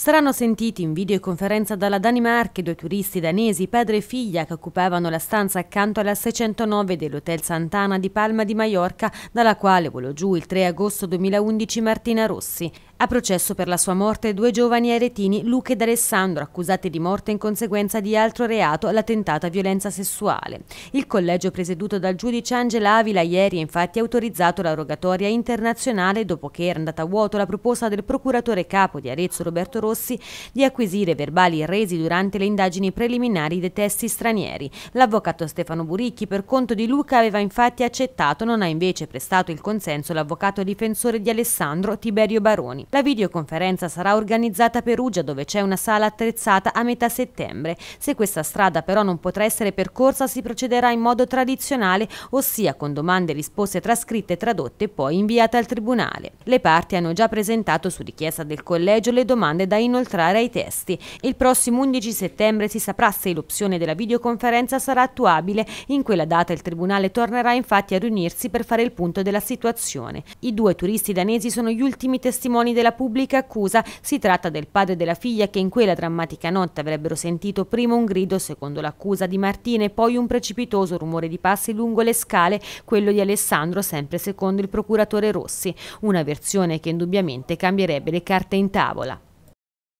Saranno sentiti in videoconferenza dalla Danimarca due turisti danesi, padre e figlia, che occupavano la stanza accanto alla 609 dell'Hotel Santana di Palma di Mallorca, dalla quale volò giù il 3 agosto 2011 Martina Rossi. A processo per la sua morte due giovani aretini, Luca ed Alessandro, accusati di morte in conseguenza di altro reato, la tentata violenza sessuale. Il collegio presieduto dal giudice Angela Avila ieri ha infatti autorizzato la rogatoria internazionale dopo che era andata a vuoto la proposta del procuratore capo di Arezzo Roberto Rossi di acquisire verbali resi durante le indagini preliminari dei testi stranieri. L'avvocato Stefano Buricchi per conto di Luca aveva infatti accettato, non ha invece prestato il consenso l'avvocato difensore di Alessandro Tiberio Baroni. La videoconferenza sarà organizzata a Perugia dove c'è una sala attrezzata a metà settembre. Se questa strada però non potrà essere percorsa si procederà in modo tradizionale, ossia con domande e risposte trascritte e tradotte e poi inviate al Tribunale. Le parti hanno già presentato su richiesta del Collegio le domande da inoltrare ai testi. Il prossimo 11 settembre si saprà se l'opzione della videoconferenza sarà attuabile. In quella data il Tribunale tornerà infatti a riunirsi per fare il punto della situazione. I due turisti danesi sono gli ultimi testimoni della pubblica accusa. Si tratta del padre e della figlia che in quella drammatica notte avrebbero sentito prima un grido, secondo l'accusa di Martina, e poi un precipitoso rumore di passi lungo le scale, quello di Alessandro, sempre secondo il procuratore Rossi. Una versione che indubbiamente cambierebbe le carte in tavola.